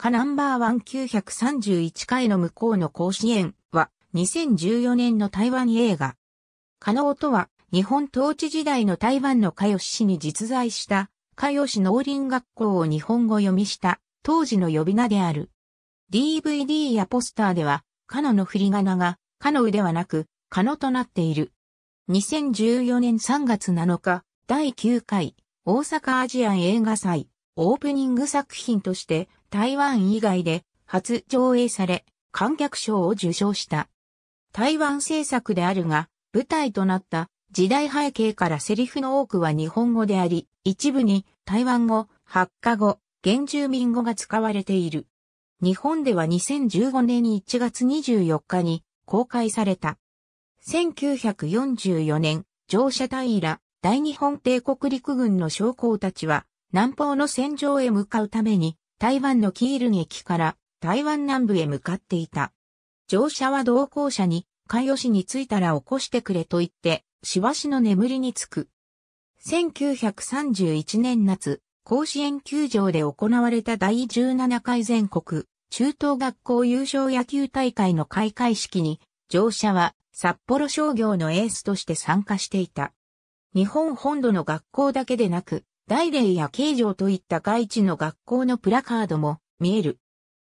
カナンバーワン9 3 1回の向こうの甲子園は2014年の台湾映画。カノオとは日本統治時代の台湾のカヨシ氏に実在したカヨシ農林学校を日本語読みした当時の呼び名である。DVD やポスターではカノの振り仮名がカノウではなくカノとなっている。2014年3月7日第9回大阪アジアン映画祭オープニング作品として台湾以外で初上映され、観客賞を受賞した。台湾制作であるが、舞台となった時代背景からセリフの多くは日本語であり、一部に台湾語、発火語、原住民語が使われている。日本では2015年1月24日に公開された。1944年、乗車隊ら、大日本帝国陸軍の将校たちは、南方の戦場へ向かうために、台湾のキールン駅から台湾南部へ向かっていた。乗車は同行者に、海予市に着いたら起こしてくれと言って、しわしの眠りにつく。1931年夏、甲子園球場で行われた第17回全国中等学校優勝野球大会の開会式に、乗車は札幌商業のエースとして参加していた。日本本土の学校だけでなく、大連や慶城といった外地の学校のプラカードも見える。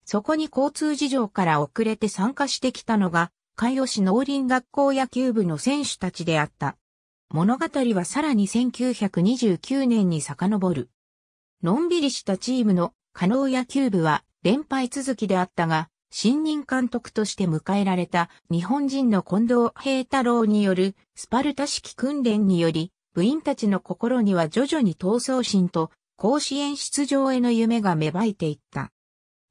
そこに交通事情から遅れて参加してきたのが、海洋市農林学校野球部の選手たちであった。物語はさらに1929年に遡る。のんびりしたチームの加納野球部は連敗続きであったが、新任監督として迎えられた日本人の近藤平太郎によるスパルタ式訓練により部員たちの心には徐々に闘争心と甲子園出場への夢が芽生えていった。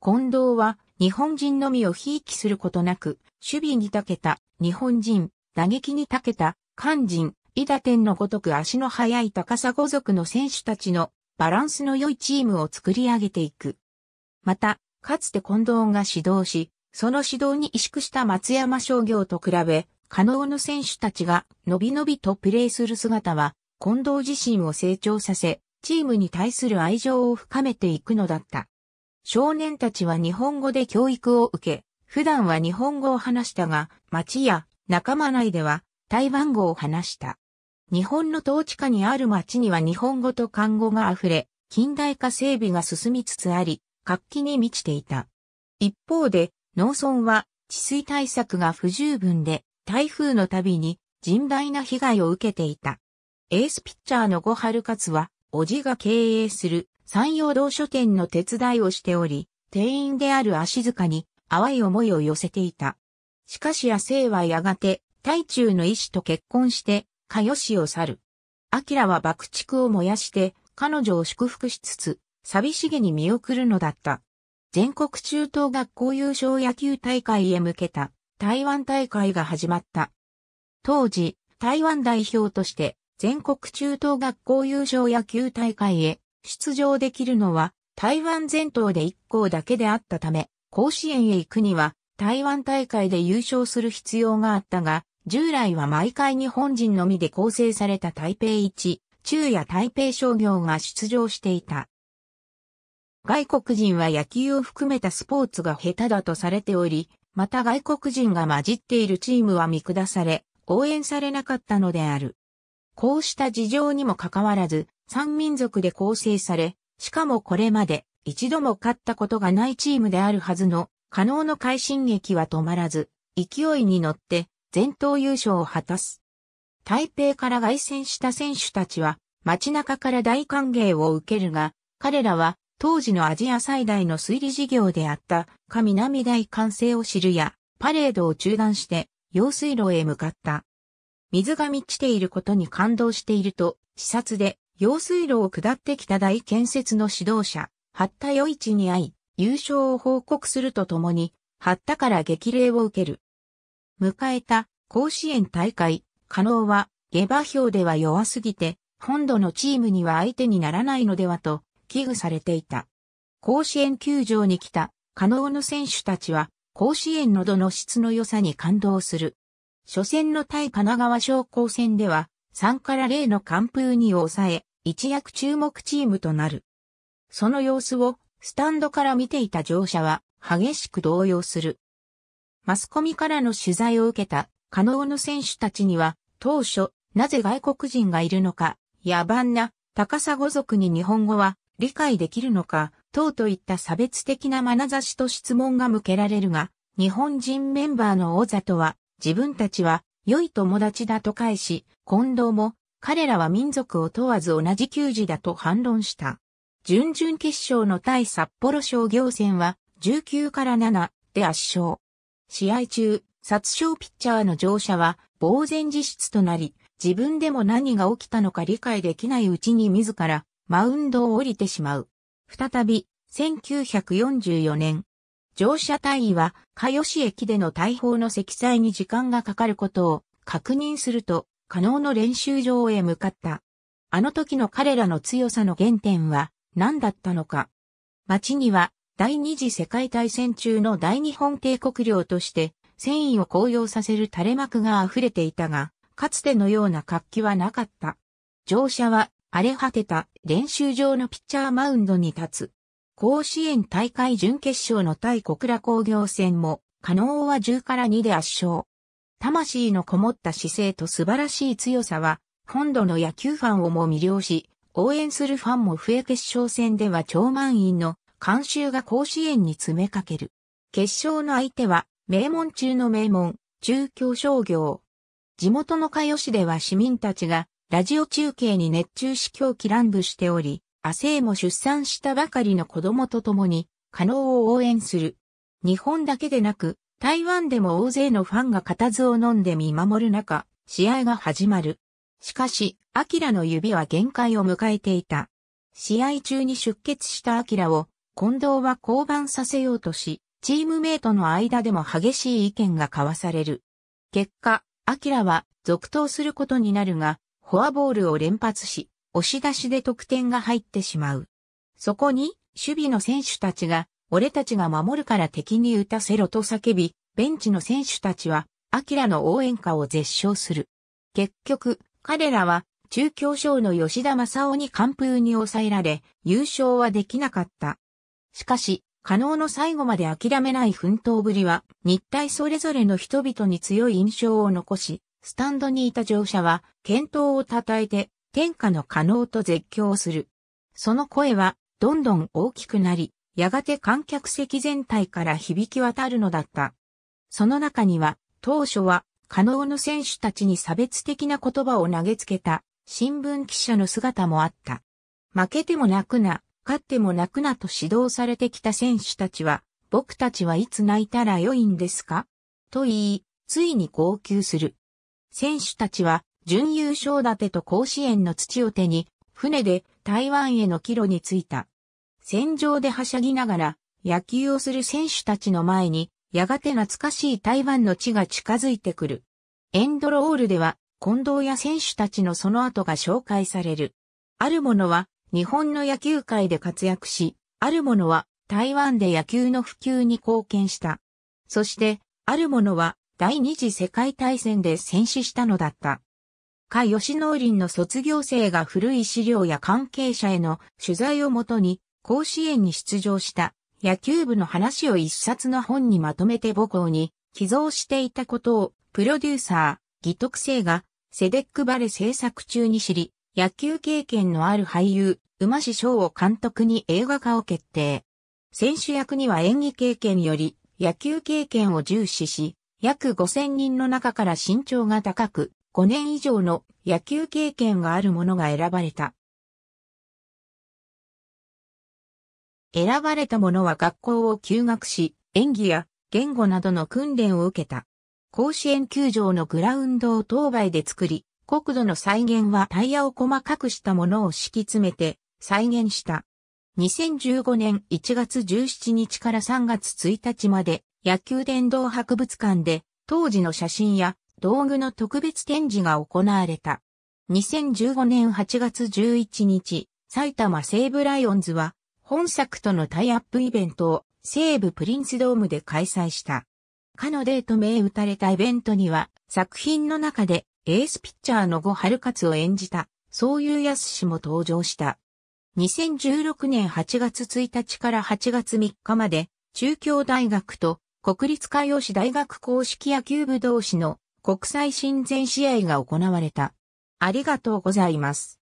近藤は日本人のみをひいきすることなく、守備に長けた日本人、打撃に長けた漢人、伊打天のごとく足の速い高さ五族の選手たちのバランスの良いチームを作り上げていく。また、かつて近藤が指導し、その指導に萎縮した松山商業と比べ、可能の選手たちが伸び伸びとプレーする姿は近藤自身を成長させ、チームに対する愛情を深めていくのだった。少年たちは日本語で教育を受け、普段は日本語を話したが、町や仲間内では台湾語を話した。日本の統治下にある町には日本語と漢語が溢れ、近代化整備が進みつつあり、活気に満ちていた。一方で、農村は治水対策が不十分で、台風のたびに甚大な被害を受けていた。エースピッチャーの小春勝は、おじが経営する山陽道書店の手伝いをしており、店員である足塚に淡い思いを寄せていた。しかし野生はやがて、大中の医師と結婚して、かよしを去る。アキラは爆竹を燃やして、彼女を祝福しつつ、寂しげに見送るのだった。全国中等学校優勝野球大会へ向けた台湾大会が始まった。当時、台湾代表として全国中等学校優勝野球大会へ出場できるのは台湾全島で1校だけであったため、甲子園へ行くには台湾大会で優勝する必要があったが、従来は毎回日本人のみで構成された台北一、中や台北商業が出場していた。外国人は野球を含めたスポーツが下手だとされており、また外国人が混じっているチームは見下され、応援されなかったのである。こうした事情にもかかわらず、三民族で構成され、しかもこれまで一度も勝ったことがないチームであるはずの、可能の快進撃は止まらず、勢いに乗って全島優勝を果たす。台北から凱旋した選手たちは、街中から大歓迎を受けるが、彼らは当時のアジア最大の推理事業であった神南大完成を知るや、パレードを中断して用水路へ向かった。水が満ちていることに感動していると、視察で、用水路を下ってきた大建設の指導者、八田余一に会い、優勝を報告するとともに、八田から激励を受ける。迎えた甲子園大会、加納は、下馬評では弱すぎて、本土のチームには相手にならないのではと、危惧されていた。甲子園球場に来た、加納の選手たちは、甲子園のどの質の良さに感動する。初戦の対神奈川商工戦では、3から0の完封に抑え、一躍注目チームとなる。その様子を、スタンドから見ていた乗車は、激しく動揺する。マスコミからの取材を受けた、可能の選手たちには、当初、なぜ外国人がいるのか、野蛮な、高さ語族に日本語は理解できるのか、等といった差別的な眼差しと質問が向けられるが、日本人メンバーの王座とは自分たちは良い友達だと返し、近藤も彼らは民族を問わず同じ球児だと反論した。準々決勝の対札幌商業戦は19から7で圧勝。試合中、殺傷ピッチャーの乗車は呆然自失となり、自分でも何が起きたのか理解できないうちに自らマウンドを降りてしまう。再び、1944年、乗車隊員は、加吉駅での大砲の積載に時間がかかることを確認すると、可能の練習場へ向かった。あの時の彼らの強さの原点は何だったのか。町には第二次世界大戦中の大日本帝国領として戦意を高揚させる垂れ幕が溢れていたが、かつてのような活気はなかった。乗車は荒れ果てた練習場のピッチャーマウンドに立つ。甲子園大会準決勝の対小倉工業戦も、可能は10から2で圧勝。魂のこもった姿勢と素晴らしい強さは、本土の野球ファンをも魅了し、応援するファンも増え決勝戦では超満員の監修が甲子園に詰めかける。決勝の相手は、名門中の名門、中京商業。地元の加代市では市民たちが、ラジオ中継に熱中し狂気乱舞しており、アセイも出産したばかりの子供と共に、加納を応援する。日本だけでなく、台湾でも大勢のファンが固唾を飲んで見守る中、試合が始まる。しかし、アキラの指は限界を迎えていた。試合中に出血したアキラを、近藤は降板させようとし、チームメイトの間でも激しい意見が交わされる。結果、アキラは続投することになるが、フォアボールを連発し、押し出しで得点が入ってしまう。そこに、守備の選手たちが、俺たちが守るから敵に打たせろと叫び、ベンチの選手たちは、アキラの応援歌を絶唱する。結局、彼らは、中京賞の吉田正夫に完封に抑えられ、優勝はできなかった。しかし、可能の最後まで諦めない奮闘ぶりは、日体それぞれの人々に強い印象を残し、スタンドにいた乗車は、健闘を称えて、天下の可能と絶叫する。その声は、どんどん大きくなり、やがて観客席全体から響き渡るのだった。その中には、当初は、可能の選手たちに差別的な言葉を投げつけた、新聞記者の姿もあった。負けても泣くな、勝っても泣くなと指導されてきた選手たちは、僕たちはいつ泣いたら良いんですかと言い、ついに号泣する。選手たちは準優勝立てと甲子園の土を手に、船で台湾への帰路に着いた。戦場ではしゃぎながら野球をする選手たちの前に、やがて懐かしい台湾の地が近づいてくる。エンドロールでは、近藤や選手たちのその後が紹介される。ある者は、日本の野球界で活躍し、ある者は、台湾で野球の普及に貢献した。そして、ある者は、第二次世界大戦で戦死したのだった。か吉農林の卒業生が古い資料や関係者への取材をもとに、甲子園に出場した野球部の話を一冊の本にまとめて母校に寄贈していたことを、プロデューサー、義徳生が、セデックバレ制作中に知り、野球経験のある俳優、馬師翔を監督に映画化を決定。選手役には演技経験より野球経験を重視し、約5000人の中から身長が高く、5年以上の野球経験がある者が選ばれた。選ばれた者は学校を休学し、演技や言語などの訓練を受けた。甲子園球場のグラウンドを当倍で作り、国土の再現はタイヤを細かくしたものを敷き詰めて再現した。2015年1月17日から3月1日まで野球殿堂博物館で当時の写真や道具の特別展示が行われた。2015年8月11日、埼玉西武ライオンズは、本作とのタイアップイベントを西武プリンスドームで開催した。かのデート名打たれたイベントには、作品の中でエースピッチャーの後春勝を演じた、そういうやすしも登場した。2016年8月1日から8月3日まで、中京大学と国立海洋市大学公式野球部同士の国際親善試合が行われた。ありがとうございます。